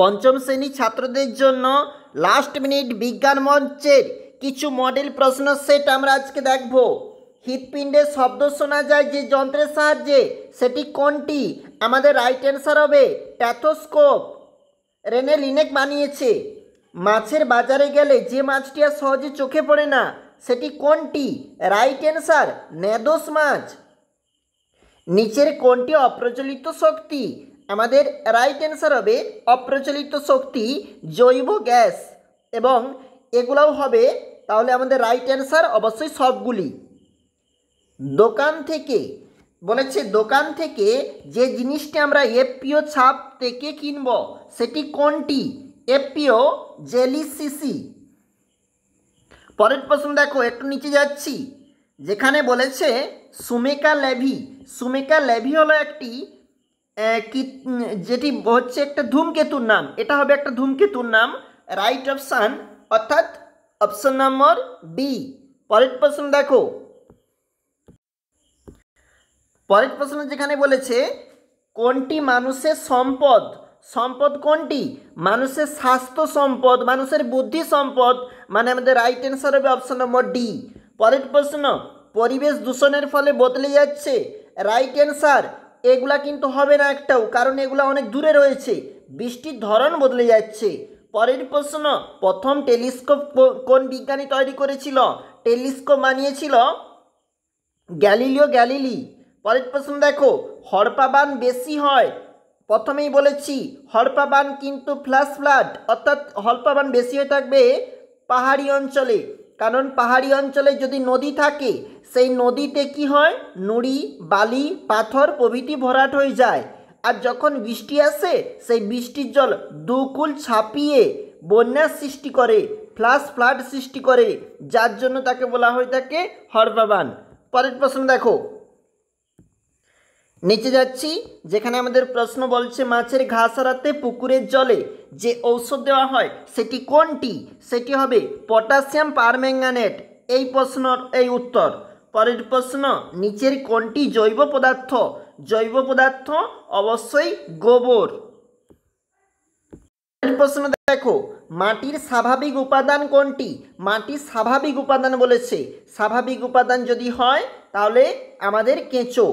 পঞ্চম শ্রেণী ছাত্রদের জন্য লাস্ট মিনিট বিজ্ঞান মঞ্চের কিছু মডেল প্রশ্ন সেট আমরা আজকে দেখব হৃৎপিণ্ডের শব্দ শোনা যায় যে যন্ত্রের সাহায্যে সেটি কোনটি আমাদের রাইট অ্যান্সার হবে ট্যাথোস্কোপ রেনে লিনেক বানিয়েছে মাছের বাজারে গেলে যে মাছটি আর সহজে চোখে পড়ে না সেটি কোনটি রাইট অ্যান্সার নেদোস মাছ নিচের কোনটি অপ্রচলিত শক্তি আমাদের রাইট অ্যান্সার হবে অপ্রচলিত শক্তি জৈব গ্যাস এবং এগুলাও হবে তাহলে আমাদের রাইট অ্যান্সার অবশ্যই সবগুলি দোকান থেকে বলেছে দোকান থেকে যে জিনিসটি আমরা এফপিও ছাপ থেকে কিনব সেটি কোনটি এফপিও জেলি সিসি পরের প্রশ্ন দেখো একটু নিচে যাচ্ছি যেখানে বলেছে সুমেকা লেভি সুমেকা লেভি হলো একটি কি যেটি হচ্ছে একটা ধূমকেতুর নাম এটা হবে একটা ধূমকেতুর নাম রাইট অপশান অর্থাৎ অপশন নম্বর বি পরের প্রশ্ন দেখো পরের প্রশ্ন যেখানে বলেছে কোনটি মানুষের সম্পদ সম্পদ কোনটি মানুষের স্বাস্থ্য সম্পদ মানুষের বুদ্ধি সম্পদ মানে আমাদের রাইট অ্যান্সার হবে অপশন নম্বর ডি পরের প্রশ্ন পরিবেশ দূষণের ফলে বদলে যাচ্ছে রাইট অ্যান্সার এগুলা কিন্তু হবে না একটাও কারণ এগুলা অনেক দূরে রয়েছে বৃষ্টির ধরন বদলে যাচ্ছে পরের প্রশ্ন প্রথম টেলিস্কোপ কোন বিজ্ঞানী তৈরি করেছিল টেলিস্কোপ বানিয়েছিল গ্যালিলিও গ্যালিলি পরের প্রশ্ন দেখো হরপাবান বেশি হয় প্রথমেই বলেছি হরপাবান কিন্তু ফ্ল্যাশ ফ্লাড অর্থাৎ হরপাবান বেশি হয়ে থাকবে পাহাড়ি অঞ্চলে কারণ পাহাড়ি অঞ্চলে যদি নদী থাকে সেই নদীতে কি হয় নুড়ি বালি পাথর প্রভৃতি ভরাট হয়ে যায় আর যখন বৃষ্টি আসে সেই বৃষ্টির জল দুকুল ছাপিয়ে বন্যার সৃষ্টি করে ফ্লাশ ফ্লাড সৃষ্টি করে যার জন্য তাকে বলা হয়ে থাকে হরবাবান পরের প্রশ্ন দেখো নিচে যাচ্ছি যেখানে আমাদের প্রশ্ন বলছে মাছের ঘাস হারাতে পুকুরের জলে যে ঔষধ দেওয়া হয় সেটি কোনটি সেটি হবে পটাশিয়াম পারম্যাঙ্গানেট এই প্রশ্নর এই উত্তর পরের প্রশ্ন নিচের কোনটি জৈব পদার্থ জৈব পদার্থ অবশ্যই গোবর প্রশ্ন দেখো মাটির স্বাভাবিক উপাদান কোনটি মাটির স্বাভাবিক উপাদান বলেছে স্বাভাবিক উপাদান যদি হয় তাহলে আমাদের কেঁচো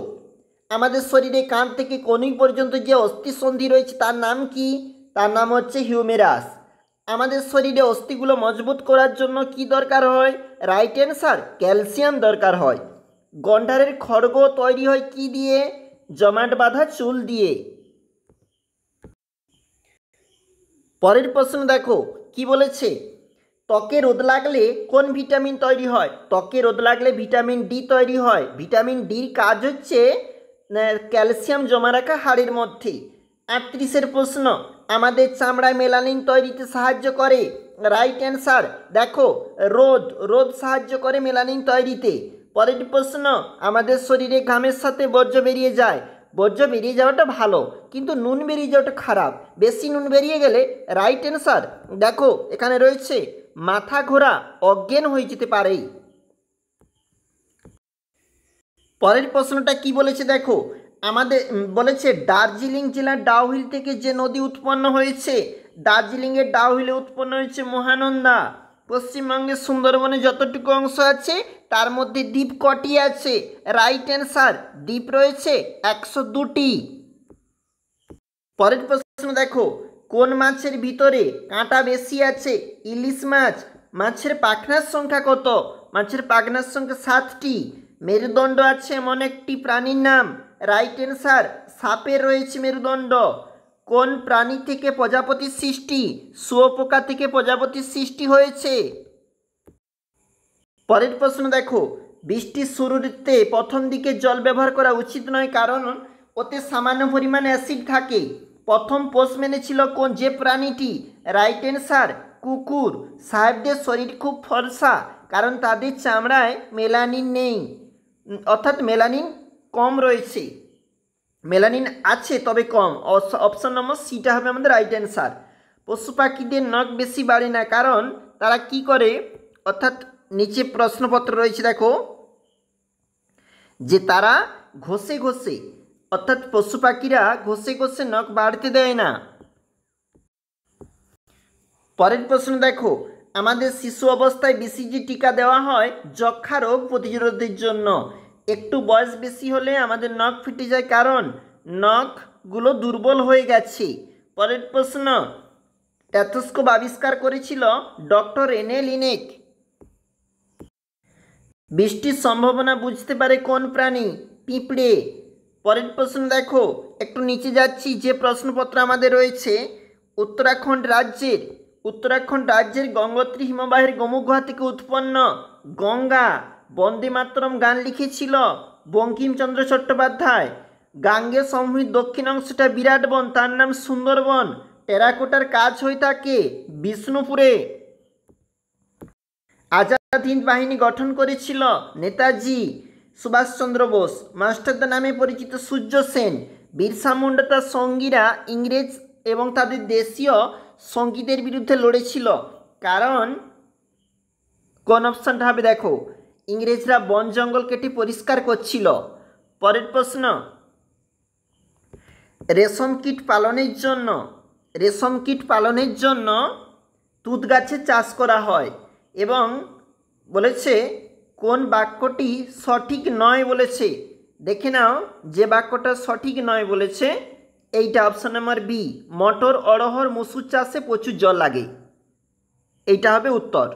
আমাদের শরীরে কান থেকে কনুই পর্যন্ত যে অস্থিসন্ধি রয়েছে তার নাম কি তার নাম হচ্ছে হিউমেরাস আমাদের শরীরে অস্থিগুলো মজবুত করার জন্য কি দরকার হয় রাইট অ্যান্সার ক্যালসিয়াম দরকার হয় গন্ডারের খড়গ তৈরি হয় কি দিয়ে জমাট বাঁধা চুল দিয়ে পরের প্রশ্ন দেখো কি বলেছে ত্বকে রোদ লাগলে কোন ভিটামিন তৈরি হয় ত্বকে রোদ লাগলে ভিটামিন ডি তৈরি হয় ভিটামিন ডির কাজ হচ্ছে ক্যালসিয়াম জমা রাখা হাড়ের মধ্যে আটত্রিশের প্রশ্ন আমাদের চামড়ায় মেলানিন তৈরিতে সাহায্য করে রাইট অ্যান্সার দেখো রোদ রোদ সাহায্য করে মেলানিন তৈরিতে পরের প্রশ্ন আমাদের শরীরে ঘামের সাথে বর্জ্য বেরিয়ে যায় বর্জ্য বেরিয়ে যাওয়াটা ভালো কিন্তু নুন বেরিয়ে যাওয়াটা খারাপ বেশি নুন বেরিয়ে গেলে রাইট অ্যান্সার দেখো এখানে রয়েছে মাথা ঘোরা অজ্ঞান হয়ে যেতে পারে পরের প্রশ্নটা কি বলেছে দেখো আমাদের বলেছে দার্জিলিং জেলার ডাউহিল থেকে যে নদী উৎপন্ন হয়েছে দার্জিলিংয়ের ডাউহিলে উৎপন্ন হয়েছে মহানন্দা পশ্চিমবঙ্গের সুন্দরবনে যতটুকু অংশ আছে তার মধ্যে দ্বীপ কটি আছে রাইট অ্যান্সার দ্বীপ রয়েছে একশো দুটি পরের প্রশ্ন দেখো কোন মাছের ভিতরে কাঁটা বেশি আছে ইলিশ মাছ মাছের পাখনার সংখ্যা কত মাছের পাখনার সংখ্যা সাতটি মেরুদণ্ড আছে এমন একটি প্রাণীর নাম রাইট অ্যান্সার সাপের রয়েছে মেরুদণ্ড কোন প্রাণী থেকে প্রজাপতির সৃষ্টি শুয়োপোকা থেকে প্রজাপতির সৃষ্টি হয়েছে পরের প্রশ্ন দেখো বৃষ্টির শুরুতে প্রথম দিকে জল ব্যবহার করা উচিত নয় কারণ ওতে সামান্য পরিমাণ অ্যাসিড থাকে প্রথম পোষ মেনেছিল কোন যে প্রাণীটি রাইট অ্যান্সার কুকুর সাহেবদের শরীর খুব ফর্সা কারণ তাদের চামড়ায় মেলানিন নেই অর্থাৎ মেলানিন কম রয়েছে মেলানিন আছে তবে কম অপশান নম্বর সিটা হবে আমাদের রাইট অ্যান্সার পশু পাখিদের নখ বেশি বাড়ে না কারণ তারা কি করে অর্থাৎ নিচে প্রশ্নপত্র রয়েছে দেখো যে তারা ঘষে ঘষে অর্থাৎ পশু পাখিরা ঘষে ঘষে নখ বাড়তে দেয় না পরের প্রশ্ন দেখো আমাদের শিশু অবস্থায় বিসিজি টিকা দেওয়া হয় যক্ষা রোগ প্রতিরোধের জন্য একটু বয়স বেশি হলে আমাদের নখ ফিটে যায় কারণ নখগুলো দুর্বল হয়ে গেছে পরের প্রশ্ন টেথোস্কোপ আবিষ্কার করেছিল ডক্টর এনে লিনেক বৃষ্টির সম্ভাবনা বুঝতে পারে কোন প্রাণী পিঁপড়ে পরের প্রশ্ন দেখো একটু নিচে যাচ্ছি যে প্রশ্নপত্র আমাদের রয়েছে উত্তরাখণ্ড রাজ্যের উত্তরাখণ্ড রাজ্যের গঙ্গোত্রী হিমবাহের গোমুগুহা থেকে উৎপন্ন গঙ্গা বন্দে মাতরম গান লিখেছিল বঙ্কিমচন্দ্র চট্টোপাধ্যায় গাঙ্গে সমভূমির দক্ষিণ অংশটা বিরাট বন তার নাম সুন্দরবন টেরাকোটার কাজ হয়ে থাকে বিষ্ণুপুরে আজাদ হিন্দ বাহিনী গঠন করেছিল নেতাজি সুভাষচন্দ্র বোস মাস্টারদা নামে পরিচিত সূর্য সেন বিরসা মুন্ডা তার সঙ্গীরা ইংরেজ এবং তাদের দেশীয় সঙ্গীতের বিরুদ্ধে লড়েছিল কারণ কোন অপশানটা হবে দেখো ইংরেজরা বন জঙ্গল কেটে পরিষ্কার করছিল পরের প্রশ্ন রেশম কীট পালনের জন্য রেশম কীট পালনের জন্য তুঁত গাছে চাষ করা হয় এবং বলেছে কোন বাক্যটি সঠিক নয় বলেছে দেখে নাও যে বাক্যটা সঠিক নয় বলেছে এইটা অপশান নাম্বার বি মটর অড়হর মসুর চাষে প্রচুর জল লাগে এইটা হবে উত্তর